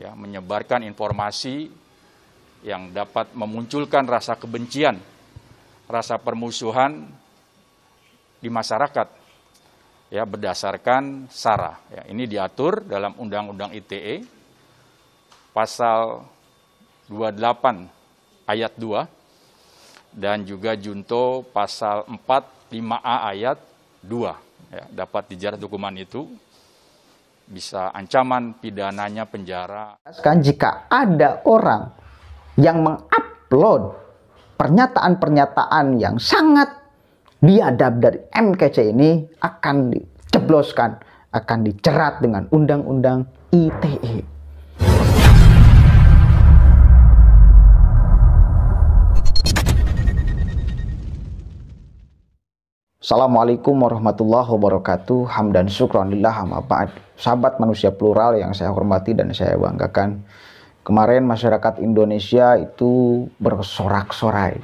ya, menyebarkan informasi yang dapat memunculkan rasa kebencian, rasa permusuhan di masyarakat ya berdasarkan SARA. Ya, ini diatur dalam Undang-Undang ITE pasal 28 ayat 2 dan juga junto pasal 4 5A ayat 2 ya, dapat dijarah hukuman itu bisa ancaman pidananya penjara. Kan jika ada orang yang mengupload pernyataan-pernyataan yang sangat biadab dari MKC ini akan dicebloskan, akan dicerat dengan undang-undang ITE. Assalamualaikum warahmatullahi wabarakatuh. Hamdan syukron lillah Pak Sahabat manusia plural yang saya hormati dan saya banggakan. Kemarin masyarakat Indonesia itu bersorak-sorai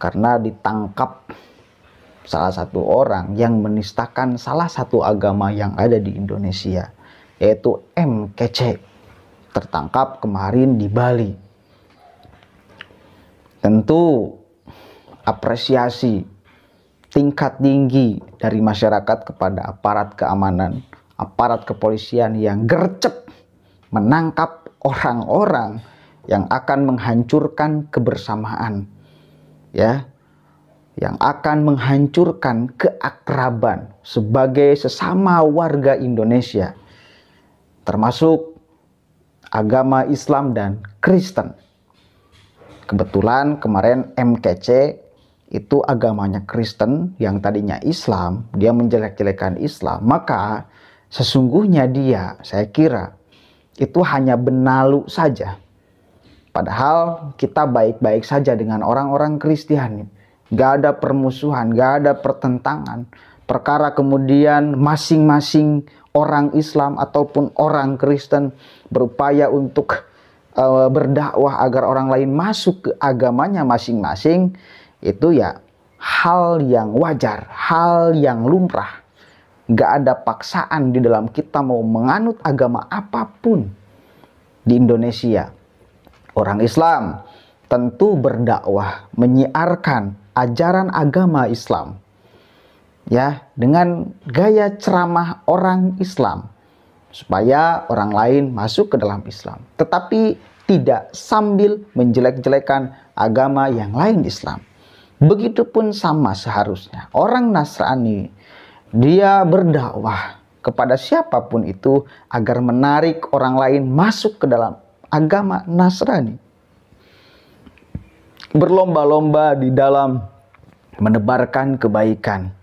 karena ditangkap salah satu orang yang menistakan salah satu agama yang ada di Indonesia yaitu MKC tertangkap kemarin di Bali. Tentu apresiasi tingkat tinggi dari masyarakat kepada aparat keamanan, aparat kepolisian yang gercep menangkap orang-orang yang akan menghancurkan kebersamaan. Ya, yang akan menghancurkan keakraban sebagai sesama warga Indonesia, termasuk agama Islam dan Kristen. Kebetulan kemarin MKC itu agamanya Kristen yang tadinya Islam, dia menjelek-jelekan Islam, maka sesungguhnya dia, saya kira, itu hanya benalu saja. Padahal kita baik-baik saja dengan orang-orang Kristiani. Gak ada permusuhan, gak ada pertentangan. Perkara kemudian masing-masing orang Islam ataupun orang Kristen berupaya untuk eh, berdakwah agar orang lain masuk ke agamanya masing-masing itu ya hal yang wajar, hal yang lumrah. Gak ada paksaan di dalam kita mau menganut agama apapun di Indonesia. Orang Islam tentu berdakwah, menyiarkan ajaran agama Islam. Ya, dengan gaya ceramah orang Islam supaya orang lain masuk ke dalam Islam. Tetapi tidak sambil menjelek-jelekan agama yang lain Islam. Begitupun sama seharusnya. Orang Nasrani, dia berdakwah kepada siapapun itu agar menarik orang lain masuk ke dalam agama Nasrani. Berlomba-lomba di dalam menebarkan kebaikan.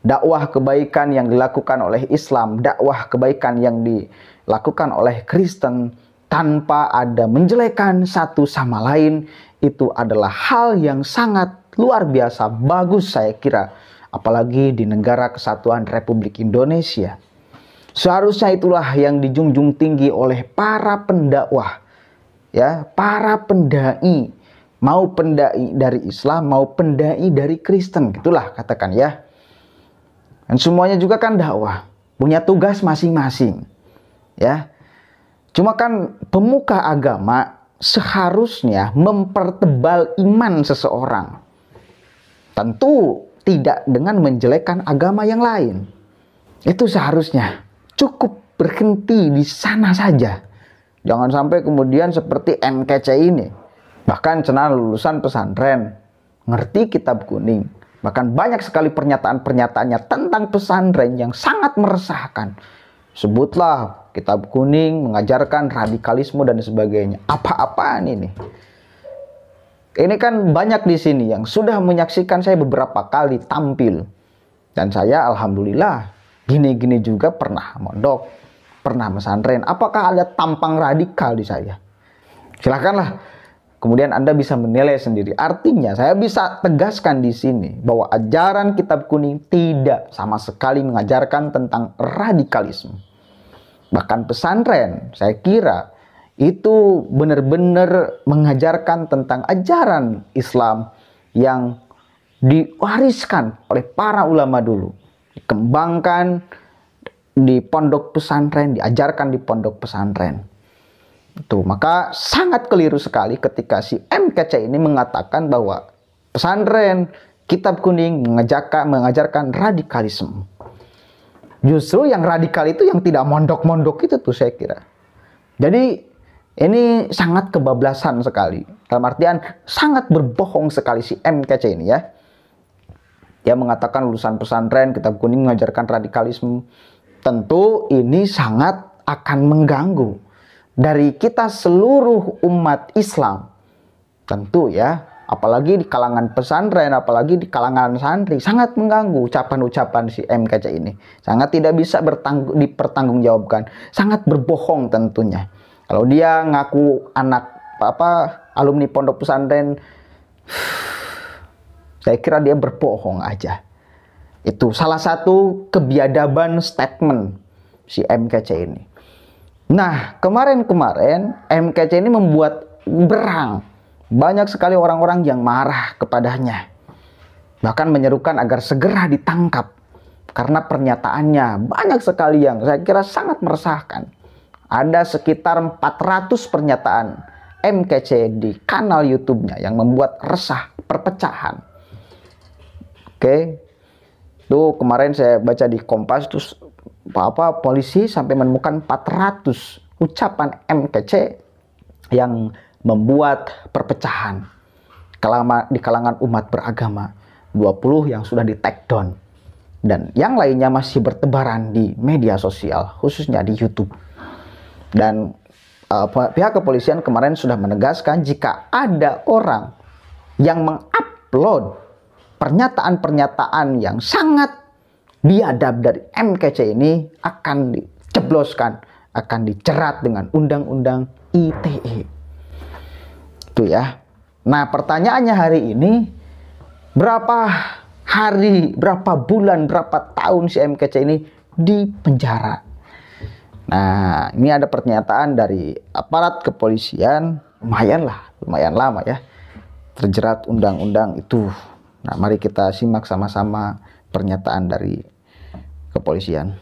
Dakwah kebaikan yang dilakukan oleh Islam, dakwah kebaikan yang dilakukan oleh Kristen tanpa ada menjelekan satu sama lain, itu adalah hal yang sangat luar biasa bagus saya kira apalagi di negara kesatuan Republik Indonesia. Seharusnya itulah yang dijunjung tinggi oleh para pendakwah, ya, para pendai, mau pendai dari Islam, mau pendai dari Kristen, gitulah katakan ya. Dan semuanya juga kan dakwah, punya tugas masing-masing, ya. Cuma kan pemuka agama seharusnya mempertebal iman seseorang Tentu tidak dengan menjelekkan agama yang lain. Itu seharusnya cukup berhenti di sana saja. Jangan sampai kemudian seperti NKC ini. Bahkan cenah lulusan pesantren, ngerti kitab kuning. Bahkan banyak sekali pernyataan-pernyataannya tentang pesantren yang sangat meresahkan. Sebutlah kitab kuning mengajarkan radikalisme dan sebagainya. Apa-apaan ini? Ini kan banyak di sini yang sudah menyaksikan saya beberapa kali tampil. Dan saya alhamdulillah gini-gini juga pernah mondok, pernah mesantren. Apakah ada tampang radikal di saya? Silahkanlah. Kemudian Anda bisa menilai sendiri. Artinya saya bisa tegaskan di sini bahwa ajaran kitab kuning tidak sama sekali mengajarkan tentang radikalisme. Bahkan pesantren saya kira itu benar-benar mengajarkan tentang ajaran Islam yang diwariskan oleh para ulama dulu. Dikembangkan di pondok pesantren, diajarkan di pondok pesantren. Itu, maka sangat keliru sekali ketika si MKC ini mengatakan bahwa pesantren kitab kuning mengajarkan, mengajarkan radikalisme. Justru yang radikal itu yang tidak mondok-mondok itu tuh saya kira. Jadi ini sangat kebablasan sekali. Dalam artian sangat berbohong sekali si MKC ini ya. Dia mengatakan lulusan pesantren kita kuning mengajarkan radikalisme. Tentu ini sangat akan mengganggu dari kita seluruh umat Islam. Tentu ya, apalagi di kalangan pesantren, apalagi di kalangan santri sangat mengganggu ucapan-ucapan si MKC ini. Sangat tidak bisa dipertanggungjawabkan, sangat berbohong tentunya. Kalau dia ngaku anak apa alumni pondok pesantren, saya kira dia berbohong aja. Itu salah satu kebiadaban statement si MKC ini. Nah, kemarin-kemarin MKC ini membuat berang. Banyak sekali orang-orang yang marah kepadanya. Bahkan menyerukan agar segera ditangkap. Karena pernyataannya banyak sekali yang saya kira sangat meresahkan ada sekitar 400 pernyataan MKC di kanal YouTube-nya yang membuat resah perpecahan. Oke. Tuh kemarin saya baca di Kompas terus apa polisi sampai menemukan 400 ucapan MKC yang membuat perpecahan di kalangan umat beragama. 20 yang sudah di take down dan yang lainnya masih bertebaran di media sosial khususnya di YouTube. Dan uh, pihak kepolisian kemarin sudah menegaskan jika ada orang yang mengupload pernyataan-pernyataan yang sangat biadab dari MKC ini akan dicebloskan, akan dicerat dengan undang-undang ITE. Itu ya. Nah, pertanyaannya hari ini berapa hari, berapa bulan, berapa tahun si MKC ini di penjara? Nah, ini ada pernyataan dari aparat kepolisian, lumayan lah, lumayan lama ya, terjerat undang-undang itu. Nah, mari kita simak sama-sama pernyataan dari kepolisian.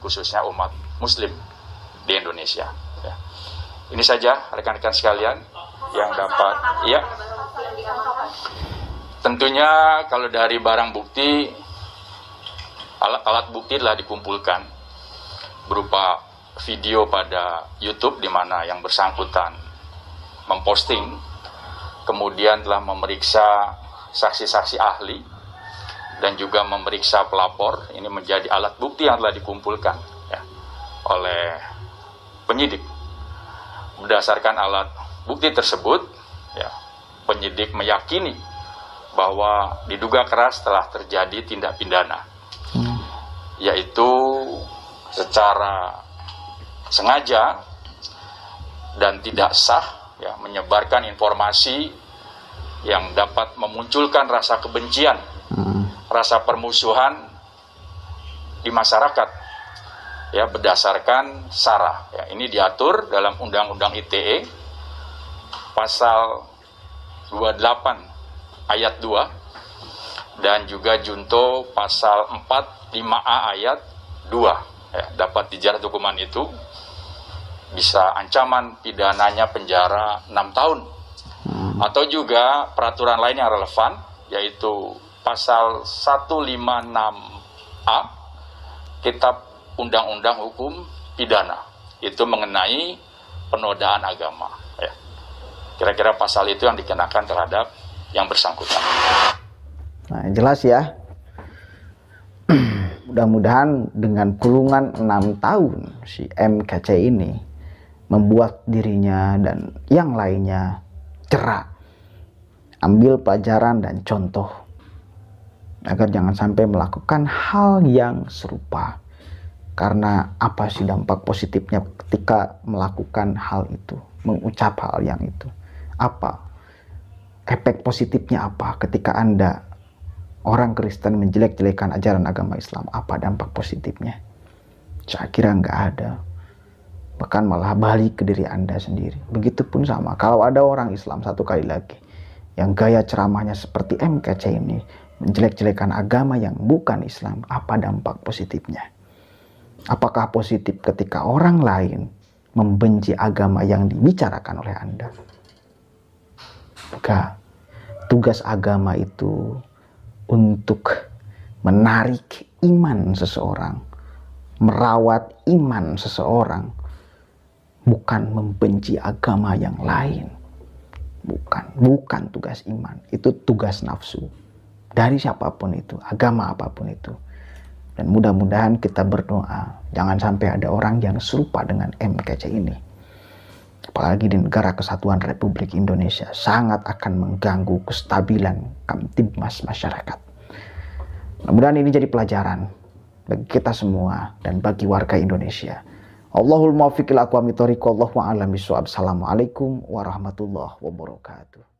khususnya umat Muslim di Indonesia. Ya. Ini saja rekan-rekan sekalian yang dapat. Ya, tentunya kalau dari barang bukti alat-alat bukti telah dikumpulkan berupa video pada YouTube di mana yang bersangkutan memposting, kemudian telah memeriksa saksi-saksi ahli dan juga memeriksa pelapor ini menjadi alat bukti yang telah dikumpulkan ya, oleh penyidik berdasarkan alat bukti tersebut ya, penyidik meyakini bahwa diduga keras telah terjadi tindak pidana hmm. yaitu secara sengaja dan tidak sah ya, menyebarkan informasi yang dapat memunculkan rasa kebencian hmm rasa permusuhan di masyarakat ya berdasarkan SARA. Ya, ini diatur dalam Undang-Undang ITE pasal 28 ayat 2 dan juga junto pasal 4 5A ayat 2 ya, dapat dijerat hukuman itu bisa ancaman pidananya penjara 6 tahun hmm. atau juga peraturan lain yang relevan yaitu pasal 156A Kitab Undang-Undang Hukum Pidana. Itu mengenai penodaan agama. kira ya. Kira-kira pasal itu yang dikenakan terhadap yang bersangkutan. Nah, jelas ya. Mudah-mudahan dengan kurungan 6 tahun si MKC ini membuat dirinya dan yang lainnya cerah. Ambil pelajaran dan contoh agar jangan sampai melakukan hal yang serupa. Karena apa sih dampak positifnya ketika melakukan hal itu, mengucap hal yang itu? Apa efek positifnya apa ketika Anda orang Kristen menjelek-jelekan ajaran agama Islam? Apa dampak positifnya? Saya kira nggak ada. Bahkan malah balik ke diri Anda sendiri. Begitupun sama. Kalau ada orang Islam satu kali lagi yang gaya ceramahnya seperti MKC ini, menjelek-jelekan agama yang bukan Islam, apa dampak positifnya? Apakah positif ketika orang lain membenci agama yang dibicarakan oleh Anda? Maka tugas agama itu untuk menarik iman seseorang, merawat iman seseorang, bukan membenci agama yang lain. Bukan, bukan tugas iman, itu tugas nafsu dari siapapun itu, agama apapun itu. Dan mudah-mudahan kita berdoa, jangan sampai ada orang yang serupa dengan MKC ini. Apalagi di negara kesatuan Republik Indonesia, sangat akan mengganggu kestabilan kamtibmas masyarakat. Mudah-mudahan ini jadi pelajaran bagi kita semua dan bagi warga Indonesia. Allahul muwaffiq ila aqwamit thariq wallahu a'lam Assalamualaikum warahmatullahi wabarakatuh.